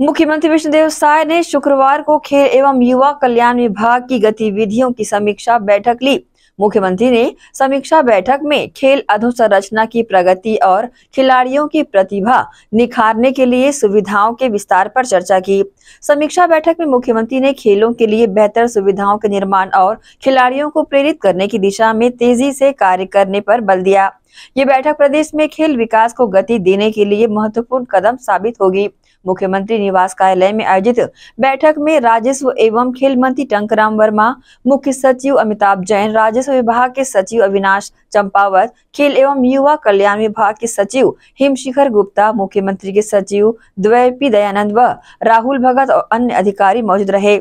मुख्यमंत्री विष्णुदेव साय ने शुक्रवार को खेल एवं युवा कल्याण विभाग की गतिविधियों की समीक्षा बैठक ली मुख्यमंत्री ने समीक्षा बैठक में खेल अधोसंरचना की प्रगति और खिलाड़ियों की प्रतिभा निखारने के लिए सुविधाओं के विस्तार पर चर्चा की समीक्षा बैठक में मुख्यमंत्री ने खेलों के लिए बेहतर सुविधाओं के निर्माण और खिलाड़ियों को प्रेरित करने की दिशा में तेजी से कार्य करने पर बल दिया ये बैठक प्रदेश में खेल विकास को गति देने के लिए महत्वपूर्ण कदम साबित होगी मुख्यमंत्री निवास कार्यालय में आयोजित बैठक में राजस्व एवं खेल मंत्री टंकराम वर्मा मुख्य सचिव अमिताभ जैन राजस्व विभाग के सचिव अविनाश चंपावत खेल एवं युवा कल्याण विभाग के सचिव हिमशिखर गुप्ता मुख्यमंत्री के सचिव द्वैपी दयानंद व राहुल भगत और अन्य अधिकारी मौजूद रहे